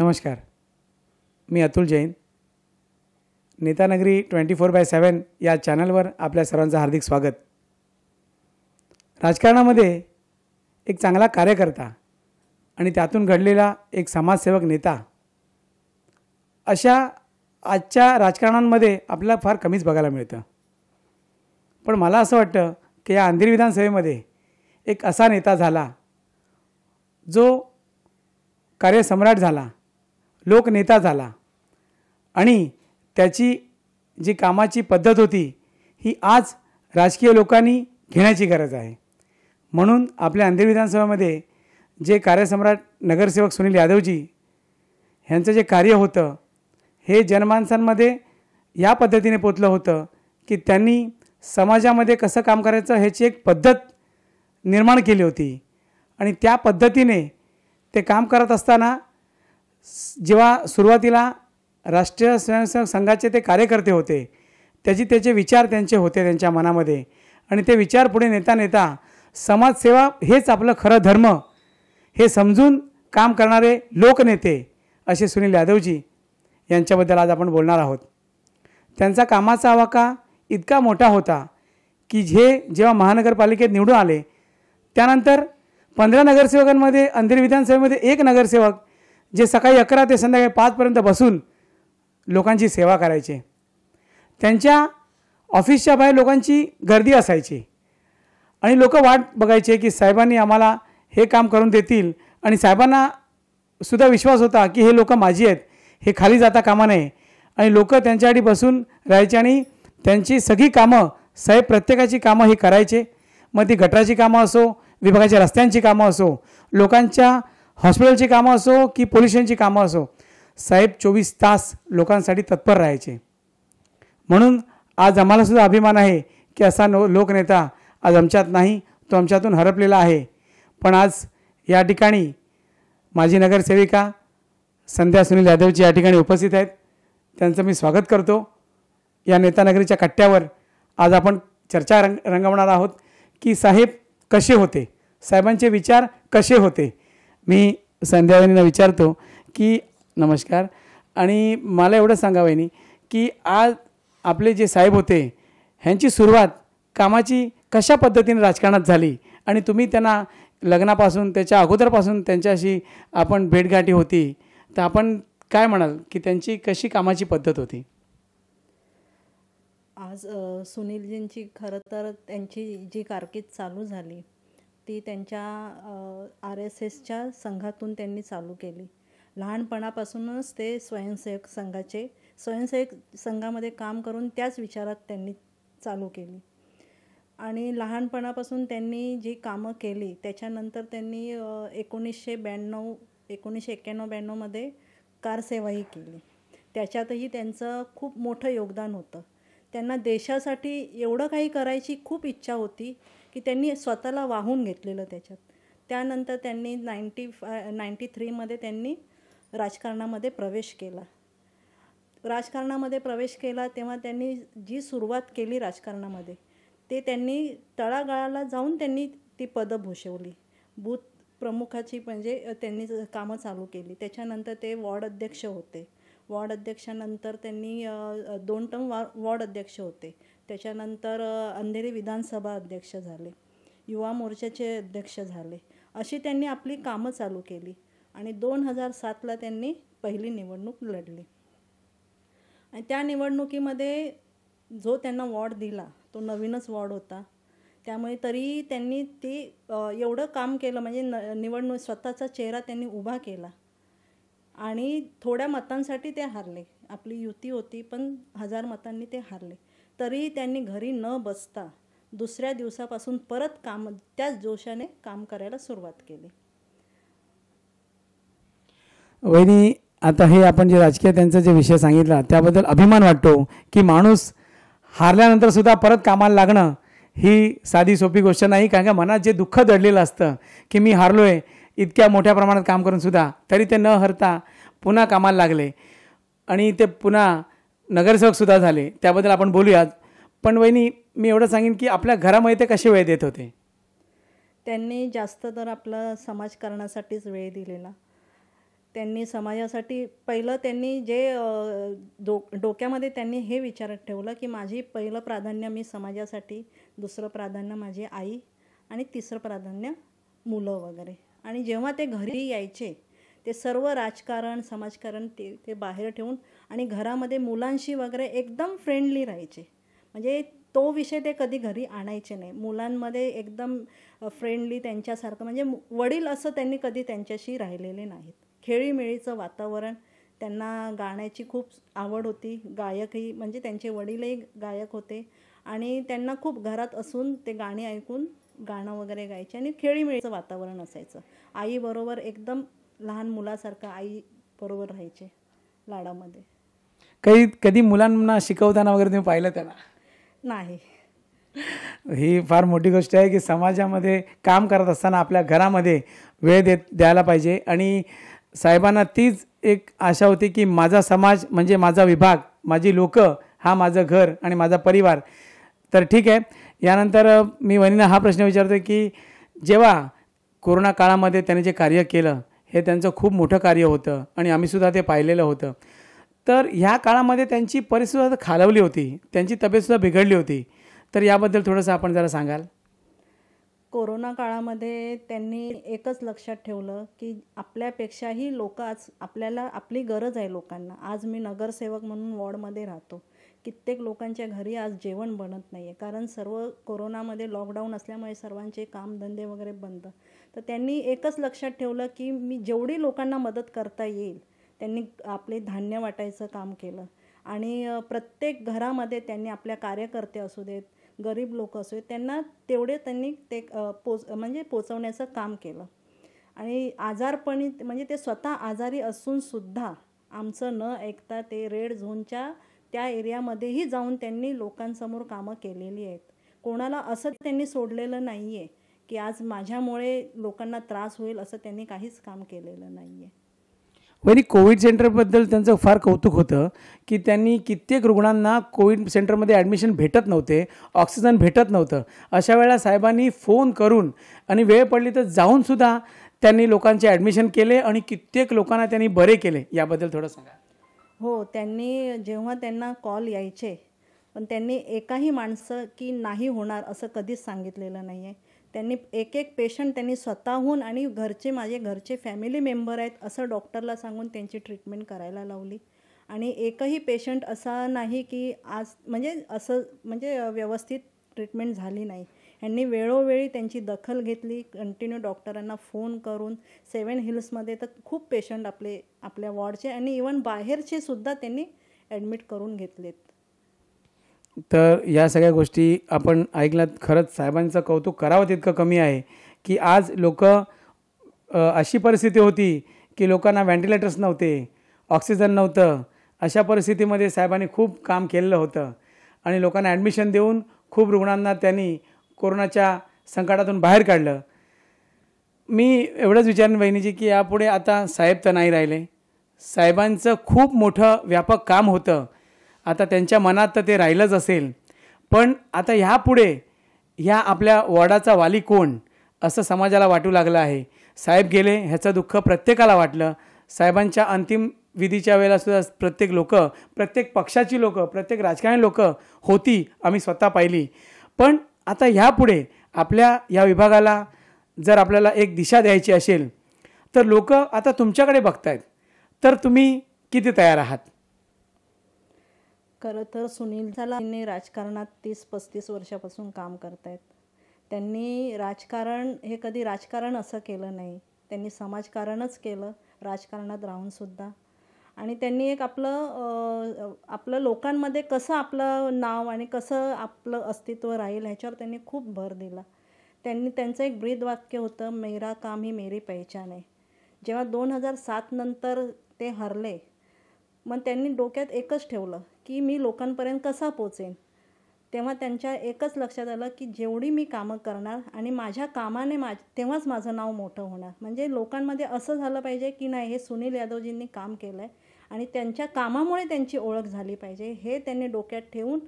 नमस्कार मी Atul Jain Netanagari twenty four by seven या चॅनलवर आपल्या सर्वांचं हार्दिक स्वागत राजकारणामध्ये एक चांगला कार्यकर्ता आणि त्यातून घडलेला एक समाजसेवक नेता अशा आजच्या राजकारणांमध्ये आपल्याला फार कमीच बघायला मिळतं पण मला असं वाटतं की या अंधेरी विधानसभेमध्ये एक असा नेता झाला जो कार्यसम्राट झाला लोकनेता झाला आणि त्याची जी कामाची पद्धत होती ही आज राजकीय लोकांनी घेण्याची गरज आहे म्हणून आपल्या अंधेर विधानसभेमध्ये जे कार्यसम्राट नगरसेवक सुनील यादवजी ह्यांचं जे कार्य होतं हे जनमानसांमध्ये या पद्धतीने पोचलं होतं की त्यांनी समाजामध्ये कसं काम करायचं ह्याची एक पद्धत निर्माण केली होती आणि त्या पद्धतीने ते काम करत असताना जेव्हा सुरुवातीला राष्ट्रीय स्वयंसेवक संघाचे ते कार्यकर्ते होते त्याचे त्याचे विचार त्यांचे होते त्यांच्या मनामध्ये आणि ते विचार पुढे नेता नेता समाजसेवा हेच आपलं खरं धर्म हे समजून काम करणारे लोकनेते असे सुनील यादवजी यांच्याबद्दल आज आपण बोलणार आहोत त्यांचा कामाचा आवाका इतका मोठा होता की जे जेव्हा महानगरपालिकेत निवडून आले त्यानंतर पंधरा नगरसेवकांमध्ये अंधेरी विधानसभेमध्ये एक नगरसेवक जे सकाळी अकरा ते संध्याकाळी पाचपर्यंत बसून लोकांची सेवा करायचे त्यांच्या ऑफिसच्या बाहेर लोकांची गर्दी असायची आणि लोक वाट बघायचे की साहेबांनी आम्हाला हे काम करून देतील आणि साहेबांना सुद्धा विश्वास होता की हे लोक माझी आहेत हे खाली जाता कामा नये आणि लोक त्यांच्यासाठी बसून राहायचे आणि त्यांची सगळी कामं साहेब प्रत्येकाची कामं हे करायचे मग ती गटराची कामं असो विभागाच्या रस्त्यांची कामं असो लोकांच्या हॉस्पिटलची कामं असो की पोलिसांची कामं असो साहेब चोवीस तास लोकांसाठी तत्पर राहायचे म्हणून आज आम्हालासुद्धा अभिमान आहे की असा नो लोकनेता आज आमच्यात नाही तो आमच्यातून हरपलेला आहे पण आज या ठिकाणी माझी नगरसेविका संध्या सुनील यादवजी या ठिकाणी उपस्थित आहेत त्यांचं मी स्वागत करतो या नेतानगरीच्या कट्ट्यावर आज आपण चर्चा रंग रंगवणार आहोत की साहेब कसे होते साहेबांचे विचार कसे होते मी संध्यावहिनींना विचारतो की नमस्कार आणि मला एवढं सांगा वहिनी की आज आपले जे साहेब होते ह्यांची सुरुवात कामाची कशा पद्धतीने राजकारणात झाली आणि तुम्ही त्यांना लग्नापासून त्याच्या अगोदरपासून त्यांच्याशी आपण भेटगाठी होती तर आपण काय म्हणाल की त्यांची कशी कामाची पद्धत होती आज सुनीलजींची खरं तर त्यांची जी कारकीर्द चालू झाली ती त्यांच्या आर एस एसच्या संघातून त्यांनी चालू केली लहानपणापासूनच ते स्वयंसेवक संघाचे स्वयंसेवक संघामध्ये काम करून त्याच विचारात त्यांनी चालू केली आणि लहानपणापासून त्यांनी जी कामं केली त्याच्यानंतर त्यांनी एकोणीसशे ब्याण्णव एकोणीसशे एक्क्याण्णव ब्याण्णवमध्ये कारसेवाही केली त्याच्यातही त्यांचं खूप मोठं योगदान होतं त्यांना देशासाठी एवढं काही करायची खूप इच्छा होती की त्यांनी स्वतःला वाहून घेतलेलं त्याच्यात त्यानंतर त्यांनी नाईन्टी फाय नाईन्टी थ्रीमध्ये त्यांनी राजकारणामध्ये प्रवेश केला राजकारणामध्ये प्रवेश केला तेव्हा त्यांनी जी सुरुवात केली राजकारणामध्ये ते त्यांनी तळागाळाला जाऊन त्यांनी ती पदं भूषवली बूथ प्रमुखाची म्हणजे त्यांनी कामं चालू केली त्याच्यानंतर ते वॉर्ड अध्यक्ष होते वॉर्ड अध्यक्षानंतर त्यांनी दोन टर्म वॉर्ड अध्यक्ष होते त्याच्यानंतर अंधेरी विधानसभा अध्यक्ष झाले युवा मोर्चाचे अध्यक्ष झाले अशी त्यांनी आपली कामं चालू केली आणि दोन हजार सातला त्यांनी पहिली निवडणूक लढली आणि त्या निवडणुकीमध्ये जो त्यांना वॉर्ड दिला तो नवीनच वॉर्ड होता त्यामुळे तरी त्यांनी ती एवढं काम केलं म्हणजे न निवडणूक स्वतःचा चेहरा त्यांनी उभा केला आणि थोड्या मतांसाठी ते हारले आपली युती होती पण हजार मतांनी ते हारले तरीही त्यांनी घरी न बसता दुसऱ्या दिवसापासून परत काम त्याच जोशाने काम करायला सुरुवात केली वहिनी आता हे आपण जे राजकीय त्यांचा जे विषय सांगितला त्याबद्दल अभिमान वाटतो की माणूस हारल्यानंतर सुद्धा परत कामाला लागणं ही साधी सोपी गोष्ट नाही कारण का मनात जे दुःख दडलेलं असतं की मी हारलोय इतक्या मोठ्या प्रमाणात काम करून सुद्धा तरी ते न हरता पुन्हा कामाला लागले आणि ते पुन्हा नगरसेवकसुद्धा झाले त्याबद्दल आपण बोलूयात पण वहिनी मी एवढं सांगेन की आपल्या घरामध्ये ते कसे वेळ देत होते त्यांनी जास्त तर आपला समाजकारणासाठीच वेळ दिलेला त्यांनी समाजासाठी पहिलं त्यांनी जे डो डोक्यामध्ये त्यांनी हे विचारात ठेवलं की माझी पहिलं प्राधान्य मी समाजासाठी दुसरं प्राधान्य माझी आई आणि तिसरं प्राधान्य मुलं वगैरे आणि जेव्हा ते घरी यायचे ते सर्व राजकारण समाजकारण ते ते बाहेर ठेवून आणि घरामध्ये मुलांशी वगैरे एकदम फ्रेंडली राहायचे म्हणजे तो विषय ते कधी घरी आणायचे नाही मुलांमध्ये एकदम फ्रेंडली त्यांच्यासारखं म्हणजे वडील असं त्यांनी कधी त्यांच्याशी राहिलेले नाहीत खेळीमेळीचं वातावरण त्यांना गाण्याची खूप आवड होती गायकही म्हणजे त्यांचे वडीलही गायक होते आणि त्यांना खूप घरात असून ते गाणी ऐकून गाणं वगैरे गायचे आणि खेळीमेळीचं वातावरण असायचं आईबरोबर एकदम लहान मुलासारखं आई बरोबर राहायचे लाडामध्ये काही कधी मुलांना शिकवताना वगैरे तुम्ही पाहिलं त्याला नाही ही फार मोठी गोष्ट आहे की समाजामध्ये काम करत असताना आपल्या घरामध्ये वेळ देत द्यायला पाहिजे आणि साहेबांना तीच एक आशा होती की माझा समाज म्हणजे माझा विभाग माझी लोक हा माझं घर आणि माझा परिवार तर ठीक आहे यानंतर मी वनीना हा प्रश्न विचारतो की जेव्हा कोरोना काळामध्ये त्याने जे कार्य केलं हे त्यांचं खूप मोठं कार्य होतं आणि आम्हीसुद्धा ते पाहिलेलं होतं तर ह्या काळामध्ये त्यांची परिस्थिती खालवली होती त्यांची तब्येतसुद्धा बिघडली होती तर याबद्दल थोडंसं आपण जरा सांगाल कोरोना काळामध्ये त्यांनी एकच लक्षात ठेवलं की आपल्यापेक्षाही लोक आज आपल्याला आपली गरज आहे लोकांना आज मी नगरसेवक म्हणून वॉर्डमध्ये राहतो कित्येक लोकांच्या घरी आज जेवण बनत नाही आहे कारण सर्व कोरोनामध्ये लॉकडाऊन असल्यामुळे सर्वांचे कामधंदे वगैरे बंद तर त्यांनी एकच लक्षात ठेवलं की मी जेवढी लोकांना मदत करता येईल त्यांनी आपले धान्य वाटायचं काम केलं आणि प्रत्येक घरामध्ये त्यांनी आपल्या कार्यकर्ते असू देत गरीब लोक असू देत त्यांना तेवढे त्यांनी ते पोच म्हणजे पोचवण्याचं काम केलं आणि आजारपणी म्हणजे ते स्वतः आजारी असूनसुद्धा आमचं न ऐकता ते रेड झोनच्या त्या एरियामध्येही जाऊन त्यांनी लोकांसमोर कामं केलेली आहेत कोणाला असं त्यांनी सोडलेलं नाही की आज माझ्यामुळे लोकांना त्रास होईल असं त्यांनी काहीच काम केलेलं नाही आहे कोविड सेंटरबद्दल त्यांचं फार कौतुक होतं की त्यांनी कित्येक रुग्णांना कोविड सेंटरमध्ये ॲडमिशन भेटत नव्हते ऑक्सिजन भेटत नव्हतं अशा वेळेला साहेबांनी फोन करून आणि वेळ पडली तर जाऊनसुद्धा त्यांनी लोकांचे ॲडमिशन केले आणि कित्येक लोकांना त्यांनी बरे केले याबद्दल थोडं सांगा हो त्यांनी जेव्हा त्यांना कॉल यायचे पण त्यांनी एकाही माणसं की नाही होणार असं कधीच सांगितलेलं नाही आहे त्यांनी एक एक पेशंट त्यांनी स्वतःहून आणि घरचे माझे घरचे फॅमिली मेंबर आहेत असं डॉक्टरला सांगून त्यांची ट्रीटमेंट करायला लावली आणि एकही पेशंट असा नाही की आज म्हणजे असं म्हणजे व्यवस्थित ट्रीटमेंट झाली नाही यांनी वेळोवेळी त्यांची दखल घेतली कंटिन्यू डॉक्टरांना फोन करून सेवन हिल्समध्ये तर खूप पेशंट आपले आपल्या वॉर्डचे आणि इवन बाहेरचे सुद्धा त्यांनी ॲडमिट करून घेतलेत तर या सगळ्या गोष्टी आपण ऐकल्यात खरंच साहेबांचं कौतुक करावं तितकं कमी आहे की आज लोक अशी परिस्थिती होती की लोकांना व्हेंटिलेटर्स नव्हते ऑक्सिजन नव्हतं अशा परिस्थितीमध्ये साहेबांनी खूप काम केलेलं होतं आणि लोकांना ॲडमिशन देऊन खूप रुग्णांना त्यांनी कोरोनाच्या संकटातून बाहेर काढलं मी एवढंच विचारेन बहिणीजी की यापुढे आता साहेब तर नाही राहिले साहेबांचं खूप मोठं व्यापक काम होतं आता त्यांच्या मनात तर ते राहिलंच असेल पण आता ह्यापुढे ह्या आपल्या वॉर्डाचा वाली कोण असं समाजाला वाटू लागलं आहे साहेब गेले ह्याचं दुःख प्रत्येकाला वाटलं साहेबांच्या अंतिम विधीच्या वेळेलासुद्धा प्रत्येक लोक प्रत्येक पक्षाची लोकं प्रत्येक राजकारणी लोकं होती आम्ही स्वतः पाहिली पण आता ह्यापुढे आपल्या या विभागाला जर आपल्याला एक दिशा द्यायची असेल तर लोक आता तुमच्याकडे बघतायत तर तुम्ही किती तयार आहात खरं तर सुनील झाला राजकारणात तीस पस्तीस वर्षापासून काम करतायत त्यांनी राजकारण हे कधी राजकारण असं केलं नाही त्यांनी समाजकारणच केलं राजकारणात राहूनसुद्धा आणि त्यांनी एक आपलं आपलं लोकांमध्ये कसं आपलं नाव आणि कसं आपलं अस्तित्व राहील ह्याच्यावर त्यांनी खूप भर दिला त्यांनी त्यांचं एक ब्रीद वाक्य होतं मेरा काम ही मेरी पहिचान आहे जेव्हा दोन हजार सात नंतर ते हरले मग त्यांनी डोक्यात एकच ठेवलं की मी लोकांपर्यंत कसा पोचेन तेव्हा त्यांच्या एकच लक्षात आलं की जेवढी मी कामं करणार आणि माझ्या कामाने मा तेव्हाच माझं नाव मोठं होणार म्हणजे लोकांमध्ये असं झालं पाहिजे की नाही हे सुनील यादवजींनी काम केलं आहे आणि त्यांच्या कामामुळे त्यांची ओळख झाली पाहिजे हे त्यांनी डोक्यात ठेवून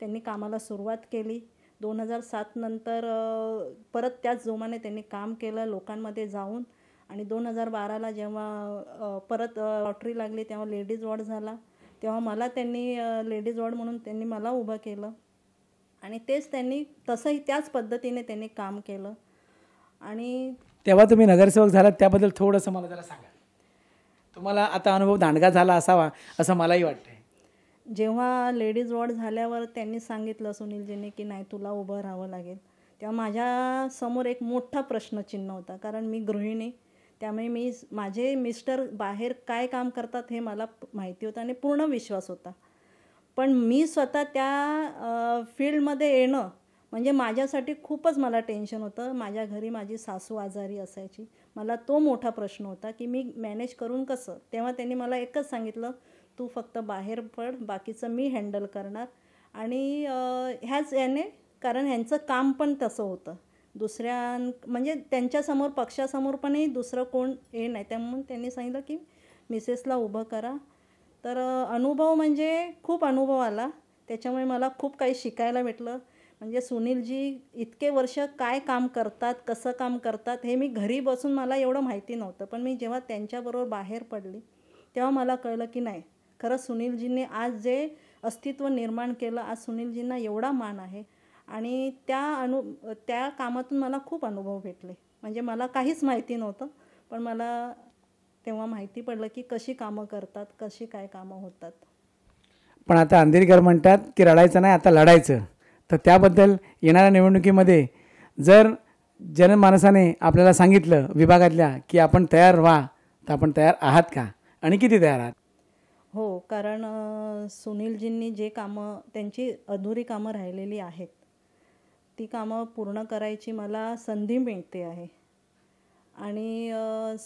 त्यांनी कामाला सुरुवात केली दोन हजार सात नंतर परत त्याच जोमाने त्यांनी काम केलं लोकांमध्ये जाऊन आणि दोन हजार बाराला जेव्हा परत लॉटरी लागली तेव्हा लेडीज वॉर्ड झाला तेव्हा मला त्यांनी लेडीज वॉर्ड म्हणून त्यांनी मला उभं केलं आणि तेच त्यांनी तसंही त्याच पद्धतीने त्यांनी काम केलं आणि तेव्हा तुम्ही नगरसेवक झालात त्याबद्दल थोडंसं मला जरा सांगा तुम्हाला आता अनुभव दांडगा झाला असावा असं मलाही वाटतं जेव्हा लेडीज वॉर्ड झाल्यावर त्यांनी सांगितलं सुनीलजीने की नाही तुला उभं राहावं लागेल तेव्हा माझ्या समोर एक मोठा प्रश्नचिन्ह होता कारण मी गृहिणी त्यामुळे मी माझे मिस्टर बाहेर काय काम करतात हे मला माहिती होतं आणि पूर्ण विश्वास होता पण मी स्वतः त्या फील्डमध्ये येणं म्हणजे माझ्यासाठी खूपच मला टेन्शन होतं माझ्या घरी माझी सासू आजारी असायची मला तो मोठा प्रश्न होता की मी मॅनेज करून कसं तेव्हा त्यांनी मला एकच सांगितलं तू फक्त बाहेर पड बाकीचं मी हँडल करणार आणि ह्याच याने कारण ह्यांचं काम पण तसं होतं दुसऱ्या म्हणजे त्यांच्यासमोर पक्षासमोर पणही दुसरं कोण हे नाही त्यामुळे त्यांनी सांगितलं की मिसेसला उभं करा तर अनुभव म्हणजे खूप अनुभव आला त्याच्यामुळे मला खूप काही शिकायला भेटलं म्हणजे सुनीलजी इतके वर्ष काय काम करतात कसं काम करतात हे मी घरी बसून मला एवढं माहिती नव्हतं पण मी जेव्हा त्यांच्याबरोबर बाहेर पडली तेव्हा मला कळलं की नाही खरं सुनीलजींनी आज जे अस्तित्व निर्माण केलं आज सुनीलजींना एवढा मान आहे आणि त्या अनु त्या कामातून मला खूप अनुभव भेटले म्हणजे मला काहीच माहिती नव्हतं पण मला तेव्हा माहिती पडलं की कशी कामं करतात कशी काय कामं होतात पण आता अंधेरीकर म्हणतात की रडायचं नाही आता लढायचं तर त्याबद्दल येणाऱ्या निवडणुकीमध्ये जर जनमानसाने आपल्याला सांगितलं विभागातल्या की आपण तयार व्हा तर आपण तयार आहात का आणि किती तयार आहात हो कारण सुनीलजींनी जे कामं त्यांची अधुरी कामं राहिलेली आहेत ती कामं पूर्ण करायची मला संधी मिळते आहे आणि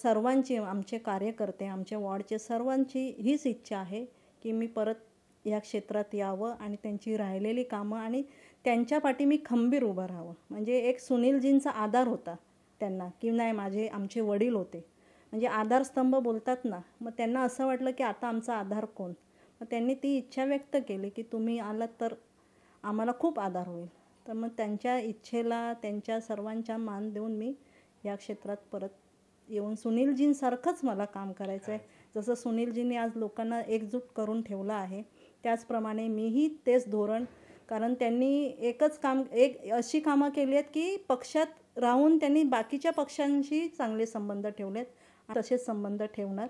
सर्वांची आमचे कार्यकर्ते आमच्या वॉर्डचे सर्वांची हीच इच्छा आहे की मी परत या क्षेत्रात यावं आणि त्यांची राहिलेली कामं आणि त्यांच्या पाठी मी खंबीर उभं राहावं म्हणजे एक सुनीलजींचा आधार होता त्यांना की नाही माझे आमचे वडील होते म्हणजे आधारस्तंभ बोलतात ना मग त्यांना असं वाटलं की आता आमचा आधार कोण मग त्यांनी ती इच्छा व्यक्त केली की तुम्ही आलात तर आम्हाला खूप आधार होईल तर मग त्यांच्या इच्छेला त्यांच्या सर्वांच्या मान देऊन मी या क्षेत्रात परत येऊन सुनीलजींसारखंच मला काम करायचं आहे जसं सुनीलजींनी आज लोकांना एकजूट करून ठेवलं आहे त्याचप्रमाणे मीही तेच धोरण कारण त्यांनी एकच काम एक अशी कामं केली आहेत की पक्षात राहून त्यांनी बाकीच्या पक्षांशी चांगले संबंध ठेवले आहेत तसेच संबंध ठेवणार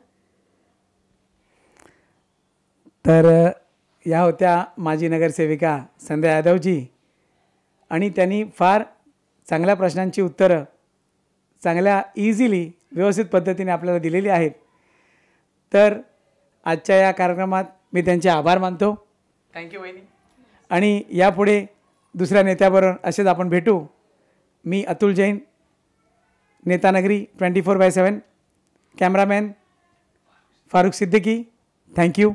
तर या होत्या माजी नगरसेविका संध्या यादवजी आणि त्यांनी फार चांगल्या प्रश्नांची उत्तरं चांगल्या इझिली व्यवस्थित पद्धतीने आपल्याला दिलेली आहेत तर आजच्या या कार्यक्रमात मी त्यांचे आभार मानतो थँक्यू वहिनी आणि यापुढे दुसऱ्या नेत्याबरोबर असेच आपण भेटू मी Atul Jain Netanagari twenty four by seven cameraman Farooq Siddiqui thank you